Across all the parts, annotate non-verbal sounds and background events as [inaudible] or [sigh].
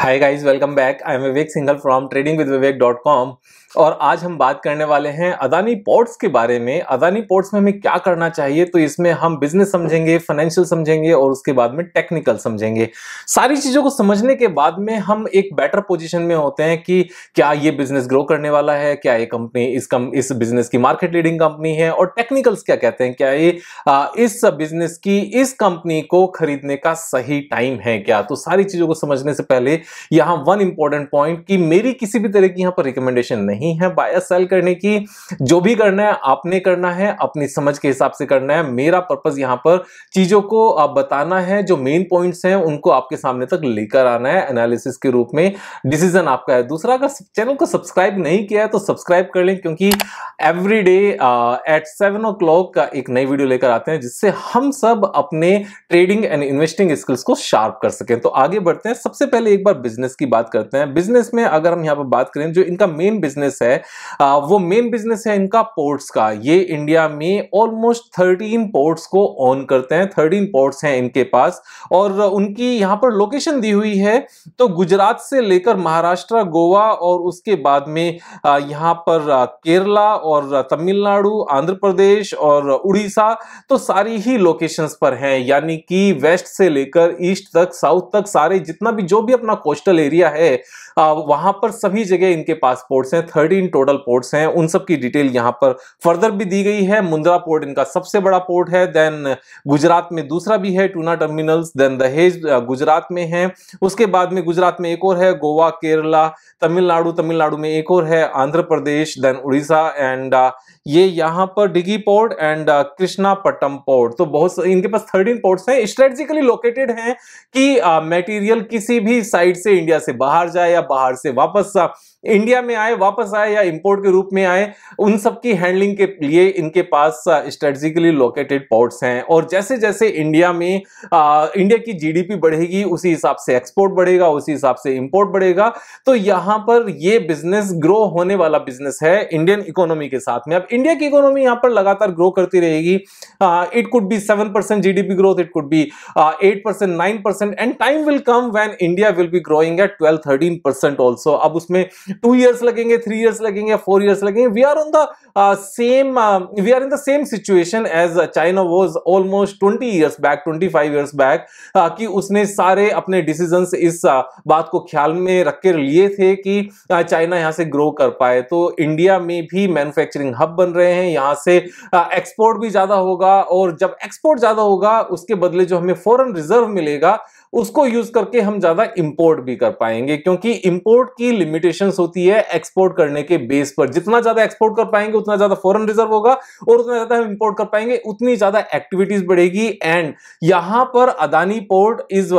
hi guys welcome back I am Vivek Singhal from trading with Vivek dot com और आज हम बात करने वाले हैं अदानी पोर्ट्स के बारे में अदानी पोर्ट्स में हमें क्या करना चाहिए तो इसमें हम बिजनेस समझेंगे फाइनेंशियल समझेंगे और उसके बाद में टेक्निकल समझेंगे सारी चीज़ों को समझने के बाद में हम एक बेटर पोजिशन में होते हैं कि क्या ये बिजनेस ग्रो करने वाला है क्या ये कंपनी इस कम इस बिजनेस की मार्केट लीडिंग कंपनी है और टेक्निकल्स क्या कहते हैं क्या ये इस बिजनेस की इस कंपनी को खरीदने का सही टाइम है क्या तो सारी चीज़ों को समझने से पहले यहां वन इंपॉर्टेंट पॉइंट कि मेरी किसी भी तरह की यहां पर रिकमेंडेशन नहीं है बाय सेल करने की जो भी करना है आपने करना है अपनी समझ के हिसाब से करना है मेरा पर्पज यहां पर चीजों को आप बताना है जो मेन पॉइंट्स हैं उनको आपके सामने तक लेकर आना है एनालिसिस के रूप में डिसीजन आपका है दूसरा अगर चैनल को सब्सक्राइब नहीं किया है तो सब्सक्राइब कर लें क्योंकि every day at seven o'clock का एक नई वीडियो लेकर आते हैं जिससे हम सब अपने ट्रेडिंग एंड इन्वेस्टिंग स्किल्स को शार्प कर सकें तो आगे बढ़ते हैं सबसे पहले एक बार बिजनेस की बात करते हैं बिजनेस में अगर हम यहाँ पर बात करें जो इनका मेन बिजनेस है वो मेन बिजनेस है इनका पोर्ट्स का ये इंडिया में ऑलमोस्ट थर्टीन पोर्ट्स को ऑन करते हैं थर्टीन पोर्ट्स हैं इनके पास और उनकी यहाँ पर लोकेशन दी हुई है तो गुजरात से लेकर महाराष्ट्र गोवा और उसके बाद में यहाँ पर केरला और तमिलनाडु आंध्र प्रदेश और उड़ीसा तो सारी ही लोकेशंस पर हैं यानी कि वेस्ट से लेकर ईस्ट तक साउथ तक सारे जितना भी जो भी अपना कोस्टल एरिया है वहां पर सभी जगह इनके पास पोर्ट्स हैं थर्टीन टोटल पोर्ट्स हैं उन सब की डिटेल यहाँ पर फर्दर भी दी गई है मुंद्रा पोर्ट इनका सबसे बड़ा पोर्ट है देन गुजरात में दूसरा भी है टूना टर्मिनल्स देन दहेज गुजरात में है उसके बाद में गुजरात में एक और है गोवा केरला तमिलनाडु तमिलनाडु में एक और है आंध्र प्रदेश देन उड़ीसा एंड ये यहाँ पर Dighi port and Krishnapatnam port तो बहुत इनके पास थर्टीन पोर्ट्स हैं स्ट्रेटजिकली लोकेटेड हैं कि मटेरियल किसी भी साइड से इंडिया से बाहर जाए या बाहर से वापस इंडिया में आए वापस आए या इंपोर्ट के रूप में आए उन सब की हैंडलिंग के लिए इनके पास स्ट्रेटेजिकली लोकेटेड पोर्ट्स हैं और जैसे जैसे इंडिया में आ, इंडिया की जीडीपी बढ़ेगी उसी हिसाब से एक्सपोर्ट बढ़ेगा उसी हिसाब से इंपोर्ट बढ़ेगा तो यहां पर यह बिजनेस ग्रो होने वाला बिजनेस है इंडियन इकोनॉमी के साथ में अब इंडिया की इकोनॉमी यहां पर लगातार ग्रो करती रहेगी it could be seven percent growth it could be eight percent percent and time will come when India will be be growing at twelve thirteen percent also अब उसमें टू ईयर्स लगेंगे three years लगेंगे four years लगेंगे we are on the same we are in the same situation as China was almost twenty years back twenty five years back कि उसने सारे अपने decision इस uh, बात को ख्याल में रख के लिए थे कि चाइना uh, यहाँ से ग्रो कर पाए तो इंडिया में भी मैन्युफैक्चरिंग हब बन रहे हैं यहाँ से एक्सपोर्ट uh, भी ज़्यादा होगा और जब एक्सपोर्ट ज़्यादा होगा उसके बदले जो हमें फॉरन रिजर्व मिलेगा उसको यूज करके हम ज्यादा इंपोर्ट भी कर पाएंगे क्योंकि इंपोर्ट की लिमिटेशंस होती है एक्सपोर्ट करने के बेस पर जितना ज्यादा एक्सपोर्ट कर पाएंगे उतना ज्यादा फॉरेन रिजर्व होगा और उतना ज्यादा हम इंपोर्ट कर पाएंगे उतनी ज्यादा एक्टिविटीज बढ़ेगी एंड यहां पर Adani port is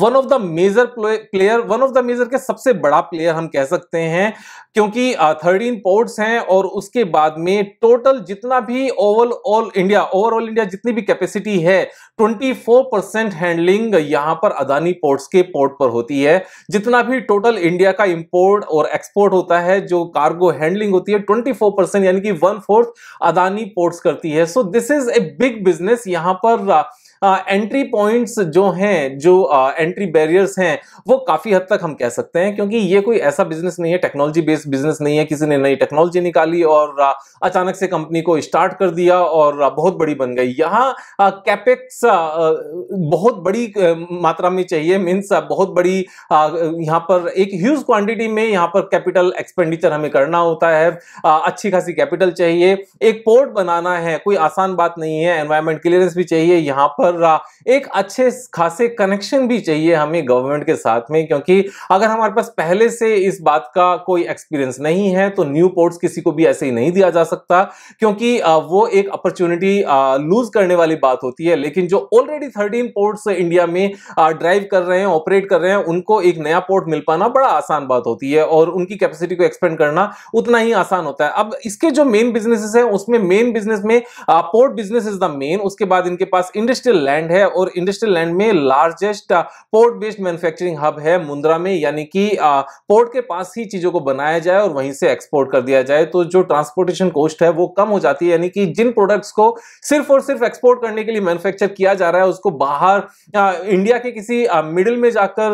one of the major player one of the major के सबसे बड़ा प्लेयर हम कह सकते हैं क्योंकि थर्टीन पोर्ट्स हैं और उसके बाद में टोटल जितना भी overall India overall India जितनी भी कैपेसिटी है 24 परसेंट हैंडलिंग यहां पर अदानी पोर्ट्स के पोर्ट पर होती है जितना भी टोटल इंडिया का इंपोर्ट और एक्सपोर्ट होता है जो कार्गो हैंडलिंग होती है 24 परसेंट यानी कि वन फोर्थ अदानी पोर्ट्स करती है so this is a big business यहां पर एंट्री पॉइंट्स जो हैं जो एंट्री बैरियर्स हैं वो काफ़ी हद तक हम कह सकते हैं क्योंकि ये कोई ऐसा बिजनेस नहीं है टेक्नोलॉजी बेस्ड बिजनेस नहीं है किसी ने नई टेक्नोलॉजी निकाली और अचानक से कंपनी को स्टार्ट कर दिया और बहुत बड़ी बन गई यहाँ कैपेक्स बहुत बड़ी मात्रा में चाहिए मीन्स बहुत बड़ी यहाँ पर एक ह्यूज क्वांटिटी में यहाँ पर कैपिटल एक्सपेंडिचर हमें करना होता है अच्छी खासी कैपिटल चाहिए एक पोर्ट बनाना है कोई आसान बात नहीं है एनवायरमेंट क्लियरेंस भी चाहिए यहाँ पर चल रहा एक अच्छे खासे कनेक्शन भी चाहिए हमें गवर्नमेंट के साथ में क्योंकि अगर हमारे पास पहले से इस बात का कोई एक्सपीरियंस नहीं है तो न्यू पोर्ट्स किसी को भी ऐसे ही नहीं दिया जा सकता क्योंकि वो एक अपॉर्चुनिटी लूज करने वाली बात होती है लेकिन जो ऑलरेडी थर्टीन पोर्ट्स इंडिया में ड्राइव कर रहे हैं ऑपरेट कर रहे हैं उनको एक नया पोर्ट मिल पाना बड़ा आसान बात होती है और उनकी कैपेसिटी को एक्सपेंड करना उतना ही आसान होता है अब इसके जो मेन बिजनेसेस हैं उसमें मेन बिजनेस में port business is the main उसके बाद इनके पास इंडस्ट्रियल इंडस्ट्रियल लैंड है और इंडस्ट्रियल लैंड में largest port based manufacturing hub है मुंद्रा में यानी कि पोर्ट uh, के पास ही चीजों को बनाया जाए और वहीं से एक्सपोर्ट कर दिया जाए तो जो ट्रांसपोर्टेशन कॉस्ट है वो कम हो जाती है यानी कि जिन प्रोडक्ट्स को सिर्फ और सिर्फ एक्सपोर्ट करने के लिए मैन्युफैक्चर किया जा रहा है उसको बाहर इंडिया uh, के किसी मिडिल uh, में जाकर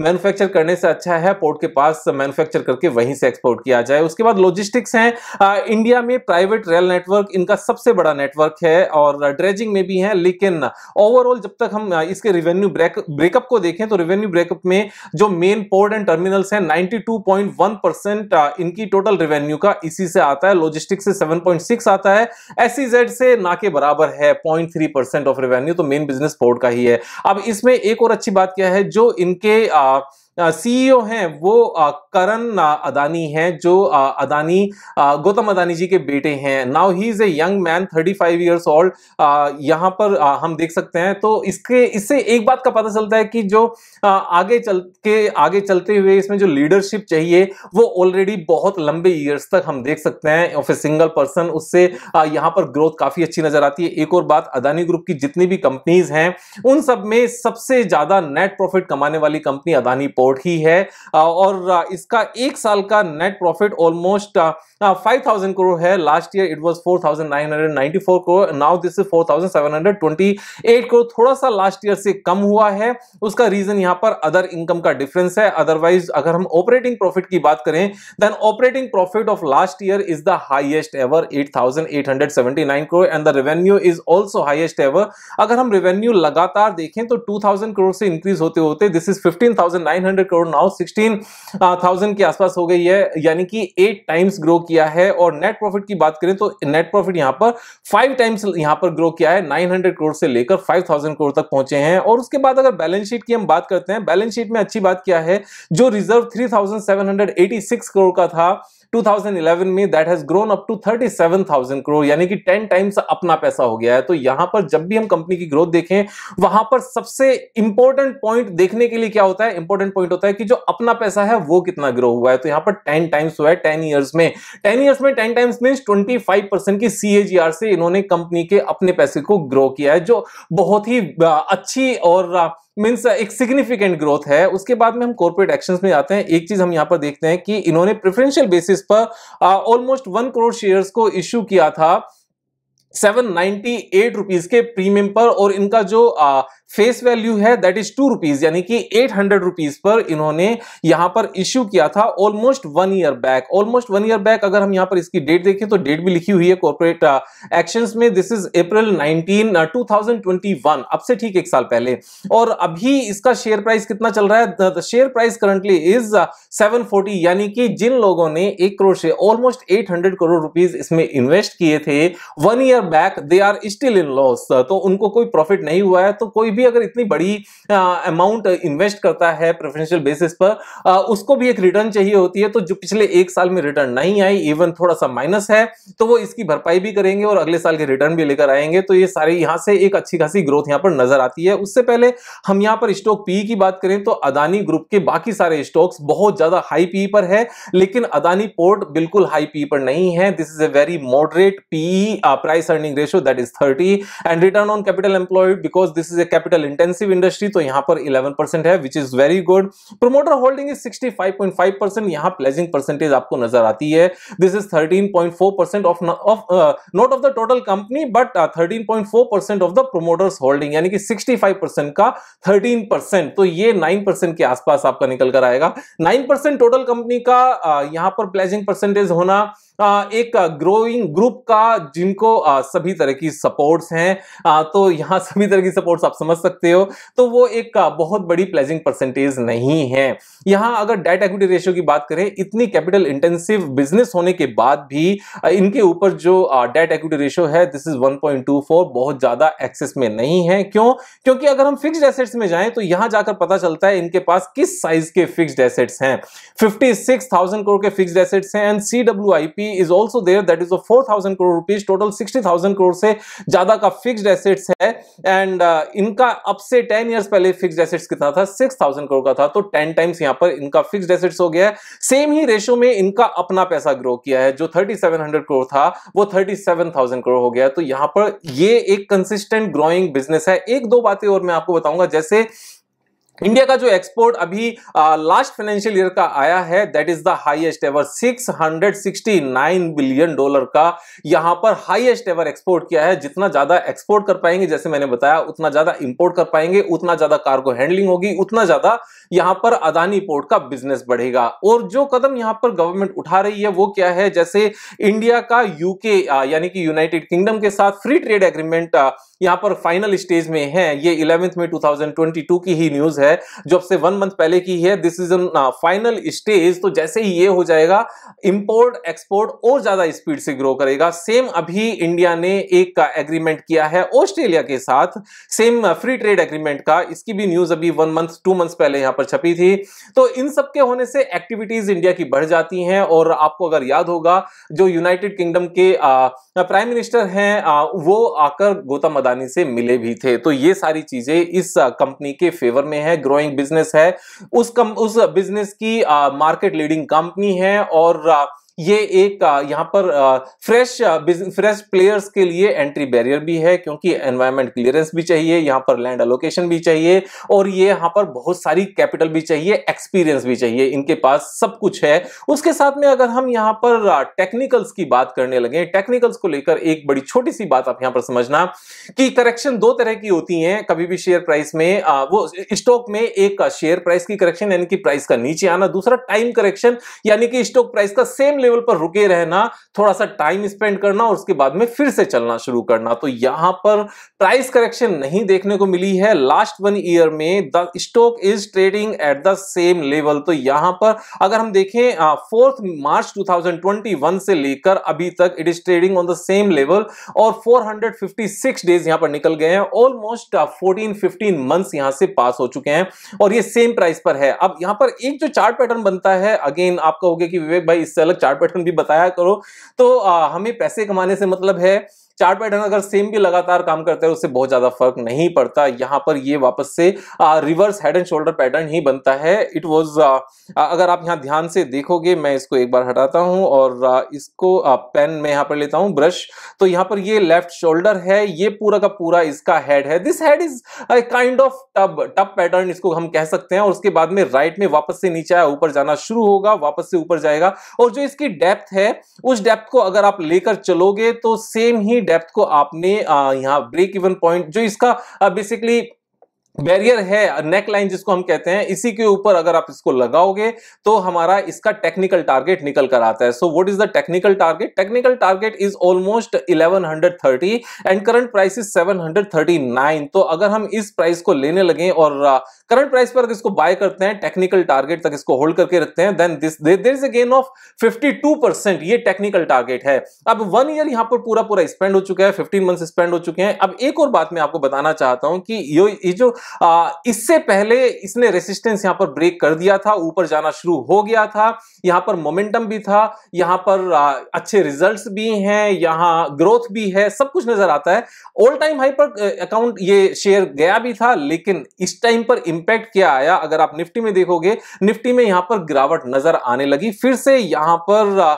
मैन्युफैक्चर करने से अच्छा है पोर्ट के पास मैन्युफैक्चर करके वहीं से एक्सपोर्ट किया जाए उसके बाद लॉजिस्टिक्स हैं इंडिया में प्राइवेट रेल नेटवर्क इनका सबसे बड़ा नेटवर्क है और ड्रेजिंग में भी है लेकिन आ, ओवरऑल जब तक हम इसके रेवेन्यू ब्रेकअप को देखें तो रेवेन्यू ब्रेकअप में जो मेन पोर्ट एंड टर्मिनल्स हैं 92.1 परसेंट इनकी टोटल रेवेन्यू का इसी से आता है लॉजिस्टिक्स से 7.6 आता है एस e से ना के बराबर है पॉइंट ऑफ रेवेन्यू तो मेन बिजनेस पोर्ट का ही है अब इसमें एक और अच्छी बात क्या है जो इनके आ, सीईओ e हैं वो करण अदानी हैं जो अदानी गौतम अदानी जी के बेटे हैं now he is a young man 35 five years old यहाँ पर हम देख देख सकते हैं तो इसके इससे एक बात का पता चलता है कि जो आगे चल के आगे चलते हुए इसमें जो लीडरशिप चाहिए वो ऑलरेडी बहुत लंबे ईयर्स तक हम देख सकते हैं ऑफ ए सिंगल पर्सन उससे यहाँ पर ग्रोथ काफी अच्छी नजर आती है एक और बात अदानी ग्रुप की जितनी भी कंपनीज हैं उन सब में सबसे ज्यादा नेट प्रॉफिट कमाने वाली कंपनी अदानी पोर्ट ही है और इसका एक साल का net profit almost five thousand crore है last year it was four thousand nine hundred ninety four crore now this is four thousand seven hundred twenty eight crore थोड़ा सा लास्ट ईयर से कम हुआ है उसका रीजन यहां पर अदर इनकम का डिफरेंस है अदरवाइज अगर हम ऑपरेटिंग प्रॉफिट की बात करें then operating profit of last year is the highest ever eight crore and the revenue is also highest ever अगर हम रेवेन्यू लगातार देखें तो टू करोड़ से इंक्रीज होते होते this is fifteen crore now thousand के आसपास हो गई है यानी कि एट टाइम्स ग्रो किया है और नेट प्रॉफिट की बात करें तो नेट प्रॉफिट यहां पर फाइव टाइम्स यहां पर ग्रो किया है 900 करोड़ से लेकर लेकर 5000 करोड़ तक पहुंचे हैं और उसके बाद अगर बैलेंस शीट की हम बात करते हैं बैलेंस शीट में अच्छी बात क्या है जो रिजर्व 3786 करोड़ का था 2011 में that has grown up to 37,000 crore यानी कि 10 टाइम्स अपना पैसा हो गया है तो यहां पर जब भी हम कंपनी की ग्रोथ देखें वहां पर सबसे इंपॉर्टेंट पॉइंट देखने के लिए क्या होता है इंपॉर्टेंट पॉइंट होता है कि जो अपना पैसा है वो कितना ग्रो हुआ है तो यहां पर टेन टाइम्स हुआ है टेन ईयर्स में टेन ईयर्स में टेन टाइम्स मीन ट्वेंटी की सी से इन्होंने कंपनी के अपने पैसे को ग्रो किया है जो बहुत ही अच्छी और मीन्स एक सिग्निफिकेंट ग्रोथ है उसके बाद में हम कॉर्पोरेट एक्शन में आते हैं एक चीज हम यहाँ पर देखते हैं कि इन्होंने प्रेफरेंशियल बेसिस पर ऑलमोस्ट वन करोड़ शेयर को इश्यू किया था सेवन नाइनटी एट रुपीज के प्रीमियम पर और इनका जो आ, फेस वैल्यू है दैट इज टू रुपीज यानी कि एट हंड्रेड रुपीज पर इन्होंने यहां पर इश्यू किया था almost one year back almost one year back अगर हम यहां पर इसकी डेट देखें तो डेट भी लिखी हुई है कॉर्पोरेट एक्शन uh, में this is April nineteen to अब से ठीक एक साल पहले और अभी इसका शेयर प्राइस कितना चल रहा है share price currently is seven forty यानी कि जिन लोगों ने एक करोड़ से almost eight hundred crore rupees इसमें इन्वेस्ट किए थे one year back they are still in loss तो उनको कोई प्रॉफिट नहीं हुआ है तो कोई भी अगर इतनी बड़ी अमाउंट इन्वेस्ट करता है प्रेफरेंशियल बेसिस पर आ, उसको भी एक रिटर्न चाहिए होती है तो जो पिछले एक साल में रिटर्न नहीं आई इवन थोड़ा सा माइनस है तो वो इसकी भरपाई भी करेंगे और अगले साल के रिटर्न भी लेकर आएंगे तो ये सारे यहाँ से एक अच्छी खासी ग्रोथ यहाँ पर नजर आती है उससे पहले हम यहाँ पर स्टॉक पी e की बात करें तो अदानी ग्रुप के बाकी सारे स्टॉक्स बहुत ज्यादा हाई पी e पर है लेकिन अदानी पोर्ट बिल्कुल हाई पी e पर नहीं है this is a very moderate P price earning ratio that is thirty and return on capital employed because this is a capital capital intensive industry तो यहां पर 11 परसेंट है which is very good promoter holding is 65.5 percent यहां pledging percentage आपको नजर आती है this is 13.4 percent of of not of the total company but 13.4 percent of the promoters holding यानी कि 65 परसेंट का 13 परसेंट तो ये 9 परसेंट के आसपास आपका निकल कर आएगा 9 परसेंट टोटल कंपनी का uh, यहां पर प्लेजिंग परसेंटेज होना एक ग्रोइंग ग्रुप का जिनको सभी तरह की सपोर्ट्स हैं तो यहाँ [laughs] सभी तरह की सपोर्ट्स आप समझ सकते हो तो वो एक बहुत बड़ी प्लेजिंग परसेंटेज नहीं है यहाँ अगर डेट एक्विटी रेशियो की बात करें इतनी कैपिटल इंटेंसिव बिजनेस होने के बाद भी इनके ऊपर जो डेट एक्विटी रेशियो है दिस इज वन बहुत ज्यादा एक्सेस में नहीं है क्यों क्योंकि अगर हम फिक्स एसेट्स में जाएं तो यहां जाकर पता चलता है इनके पास किस साइज के फिक्स एसेट्स हैं थाउजेंड करोड़ के फिक्स एसेट्स हैं एंड सी भी is also there that is four thousand crore rupees total sixty thousand crore से ज्यादा का फिक्स्ड एसेट्स है एंड uh, इनका अब से टेन ईयर्स पहले फिक्स्ड एसेट्स कितना था सिक्स थाउजेंड करोड़ का था तो टेन टाइम्स यहाँ पर इनका फिक्स्ड एसेट्स हो गया है सेम ही रेशो में इनका अपना पैसा ग्रो किया है जो थर्टी सेवन हंड्रेड करोड़ था वो थर्टी सेवन थाउजेंड करोड़ हो गया तो यहाँ पर ये एक कंसिस्टेंट ग्रोइंग बिजनेस है एक दो बातें और मैं आपको बताऊंगा जैसे इंडिया का जो एक्सपोर्ट अभी लास्ट फाइनेंशियल ईयर का आया है that is the highest ever 669 billion dollar का यहां पर हाईएस्ट एवर एक्सपोर्ट किया है जितना ज्यादा एक्सपोर्ट कर पाएंगे जैसे मैंने बताया उतना ज्यादा इंपोर्ट कर पाएंगे उतना ज्यादा कार्गो हैंडलिंग होगी उतना ज्यादा यहां पर अदानी पोर्ट का बिजनेस बढ़ेगा और जो कदम यहां पर गवर्नमेंट उठा रही है वो क्या है जैसे इंडिया का यूके यानी कि यूनाइटेड किंगडम के साथ फ्री ट्रेड एग्रीमेंट यहाँ पर फाइनल स्टेज में है ये इलेवेंथ में 2022 की ही न्यूज है जो अब से वन मंथ पहले की है दिस इज फाइनल स्टेज तो जैसे ही ये हो जाएगा इंपोर्ट एक्सपोर्ट और ज्यादा स्पीड से ग्रो करेगा सेम अभी इंडिया ने एक का एग्रीमेंट किया है ऑस्ट्रेलिया के साथ सेम फ्री ट्रेड एग्रीमेंट का इसकी भी न्यूज अभी वन मंथ टू मंथ पहले यहाँ पर छपी थी तो इन सब के होने से एक्टिविटीज इंडिया की बढ़ जाती हैं और आपको अगर याद होगा जो यूनाइटेड किंगडम के प्राइम uh, मिनिस्टर हैं uh, वो आकर गौतम अदानी से मिले भी थे तो ये सारी चीजें इस कंपनी के फेवर में है ग्रोइंग बिजनेस है उस कम उस बिजनेस की मार्केट लीडिंग कंपनी है और ये एक यहाँ पर फ्रेश फ्रेश प्लेयर्स के लिए एंट्री बैरियर भी है क्योंकि एनवायरमेंट क्लियरेंस भी चाहिए यहाँ पर लैंड अलोकेशन भी चाहिए और ये यहाँ पर बहुत सारी कैपिटल भी चाहिए एक्सपीरियंस भी चाहिए इनके पास सब कुछ है उसके साथ में अगर हम यहाँ पर टेक्निकल्स की बात करने लगे टेक्निकल्स को लेकर एक बड़ी छोटी सी बात आप यहाँ पर समझना कि करेक्शन दो तरह की होती है कभी भी शेयर प्राइस में वो स्टॉक में एक शेयर प्राइस की करेक्शन यानी कि प्राइस का नीचे आना दूसरा टाइम करेक्शन यानी कि स्टॉक प्राइस का सेम लेवल पर रुके रहना थोड़ा सा टाइम स्पेंड करना और उसके बाद में फिर से चलना शुरू करना तो यहां पर प्राइस करेक्शन नहीं देखने को मिली है लास्ट वन ईयर में the stock is trading at the same level तो यहां पर अगर हम देखें फोर्थ मार्च 2021 से लेकर अभी तक it is trading on the same level और 456 डेज यहां पर निकल गए हैं ऑलमोस्ट 14 15 मंथ्स यहां से पास हो चुके हैं और ये सेम प्राइस पर है अब यहां पर एक जो चार्ट पैटर्न बनता है अगेन आप कहोगे कि विवेक भाई इससे अलग चार्ट पैटर्न भी बताया करो तो आ, हमें पैसे कमाने से मतलब है चार्ट पैटर्न अगर सेम भी लगातार काम करते हैं उससे बहुत ज्यादा फर्क नहीं पड़ता यहाँ पर ये वापस से आ, reverse head and shoulder pattern ही बनता है इट वॉज अगर आप यहाँ ध्यान से देखोगे मैं इसको एक बार हटाता हूँ और आ, इसको आ, पेन में यहाँ पर लेता हूँ ब्रश तो यहाँ पर ये लेफ्ट शोल्डर है ये पूरा का पूरा इसका हेड है this head is a kind of tub tub pattern इसको हम कह सकते हैं और उसके बाद में राइट में वापस से नीचे आया ऊपर जाना शुरू होगा वापस से ऊपर जाएगा और जो इसकी डेप्थ है उस डेप्थ को अगर आप लेकर चलोगे तो सेम ही डेप्थ को आपने यहाँ ब्रेक इवन पॉइंट जो इसका बेसिकली बैरियर है नेक लाइन जिसको हम कहते हैं इसी के ऊपर अगर आप इसको लगाओगे तो हमारा इसका टेक्निकल टारगेट निकल कर आता है so what is the technical target technical target is almost 1130 and current price is 739 तो अगर हम इस प्राइस को लेने लगे और करंट प्राइस पर अगर इसको बाय करते हैं टेक्निकल टारगेट तक इसको होल्ड करके रखते हैं then this there is a gain of fifty ये टेक्निकल टारगेट है अब वन ईयर यहाँ पर पूरा पूरा स्पेंड हो चुका है फिफ्टीन मंथ स्पेंड हो चुके हैं अब एक और बात मैं आपको बताना चाहता हूँ कि ये जो इससे पहले इसने रेसिस्टेंस यहां पर ब्रेक कर दिया था ऊपर जाना शुरू हो गया था यहां पर मोमेंटम भी था यहां पर अच्छे रिजल्ट्स भी हैं यहां ग्रोथ भी है सब कुछ नजर आता है ऑल टाइम हाई पर अकाउंट ये शेयर गया भी था लेकिन इस टाइम पर इंपैक्ट क्या आया अगर आप निफ्टी में देखोगे निफ्टी में यहां पर गिरावट नजर आने लगी फिर से यहां पर आ,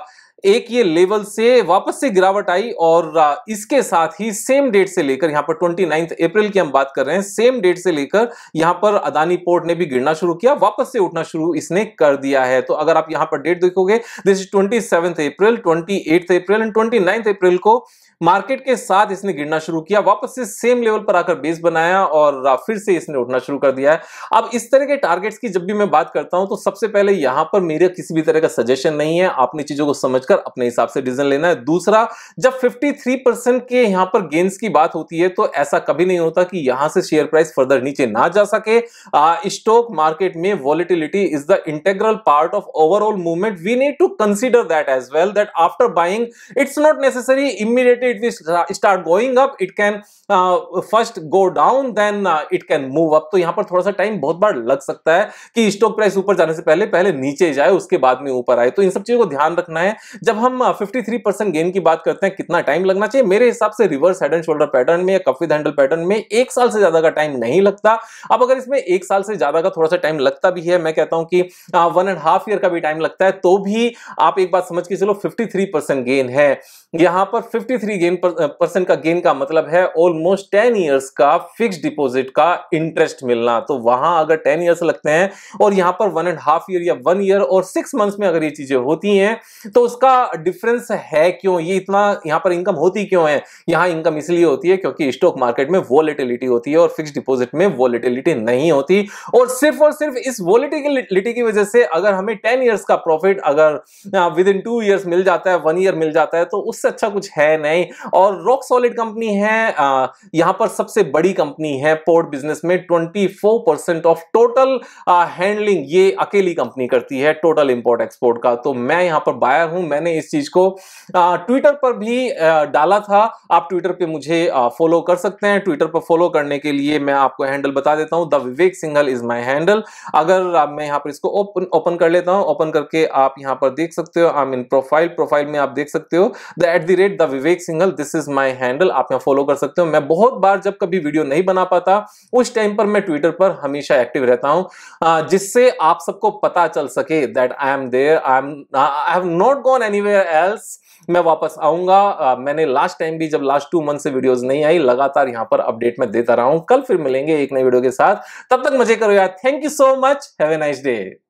एक ये लेवल से वापस से गिरावट आई और इसके साथ ही सेम डेट से लेकर यहां पर ट्वेंटी अप्रैल की हम बात कर रहे हैं सेम डेट से लेकर यहां पर अदानी पोर्ट ने भी गिरना शुरू किया वापस से उठना शुरू इसने कर दिया है तो अगर आप यहां पर डेट देखोगे this is twenty April twenty April and twenty April को मार्केट के साथ इसने गिरना शुरू किया वापस से सेम लेवल पर आकर बेस बनाया और फिर से इसने उठना शुरू कर दिया है अब इस तरह के टारगेट्स की जब भी मैं बात करता हूं तो सबसे पहले यहां पर मेरे किसी भी तरह का सजेशन नहीं है अपनी चीजों को समझ कर अपने हिसाब से डिसीजन लेना है दूसरा जब 53 परसेंट के यहां पर गेंस की बात होती है तो ऐसा कभी नहीं होता कि यहां से शेयर प्राइस फर्दर नीचे ना जा सके स्टॉक मार्केट में volatility is the integral part of overall movement we need to consider that as well that after buying it's not necessary immediately it start going up it can first go down then it can move up तो यहां पर थोड़ा सा time बहुत बार लग सकता है कि स्टॉक प्राइस ऊपर जाने से पहले पहले नीचे जाए उसके बाद में ऊपर आए तो इन सब चीजों को ध्यान रखना है जब हम 53 परसेंट गेन की बात करते हैं कितना टाइम लगना चाहिए मेरे हिसाब से reverse head and shoulder pattern में या कफी हैंडल पैटर्न में एक साल से ज्यादा का टाइम नहीं लगता अब अगर इसमें एक साल से ज्यादा का थोड़ा सा टाइम लगता भी है मैं कहता हूं कि वन एंड हाफ ईयर का भी टाइम लगता है तो भी आप एक बात समझ के चलो फिफ्टी परसेंट गेन है यहां पर फिफ्टी गेन परसेंट का गेन का मतलब है ऑलमोस्ट टेन ईयर्स का फिक्स डिपोजिट का इंटरेस्ट मिलना तो वहां अगर टेन ईयर्स लगते हैं और यहां पर वन एंड हाफ ईयर या वन ईयर और सिक्स मंथ्स में अगर ये चीजें होती हैं तो उसका का डिफरेंस है क्यों ये इतना यहाँ पर इनकम होती क्यों है यहाँ इनकम इसलिए होती है क्योंकि स्टॉक मार्केट में वॉलिटिलिटी होती है और फिक्स डिपोजिट में वॉलिटिलिटी नहीं होती और सिर्फ और सिर्फ इस वॉलिटिलिटी की वजह से अगर हमें टेन ईयर्स का प्रॉफिट अगर विद इन टू ईयर्स मिल जाता है वन ईयर मिल जाता है तो उससे अच्छा कुछ है नहीं और रॉक सॉलिड कंपनी है आ, यहां पर सबसे बड़ी कंपनी है पोर्ट बिजनेस में ट्वेंटी ऑफ टोटल हैंडलिंग ये अकेली कंपनी करती है टोटल इंपोर्ट एक्सपोर्ट का तो मैं यहां पर बायर हूं मैं मैंने इस चीज को ट्विटर पर भी डाला था आप ट्विटर पे मुझे फॉलो कर सकते हैं ट्विटर पर फॉलो करने के लिए मैं आपको हैंडल बता देता हूं the Vivek Singhal is my handle अगर मैं यहाँ पर इसको ओपन ओपन कर लेता हूँ ओपन करके आप यहाँ पर देख सकते हो आई मीन प्रोफाइल प्रोफाइल में आप देख सकते हो the at the rate the Vivek Singhal this is my handle आप यहाँ फॉलो कर सकते हो मैं बहुत बार जब कभी वीडियो नहीं बना पाता उस टाइम पर मैं ट्विटर पर हमेशा एक्टिव रहता हूँ जिससे आप सबको पता चल सके that I am there I am I have not gone anywhere else मैं वापस आऊंगा मैंने लास्ट टाइम भी जब लास्ट टू मंथ से वीडियोस नहीं आई लगातार यहां पर अपडेट में देता रहा हूं कल फिर मिलेंगे एक नए वीडियो के साथ तब तक मजे करो यार thank you so much have a nice day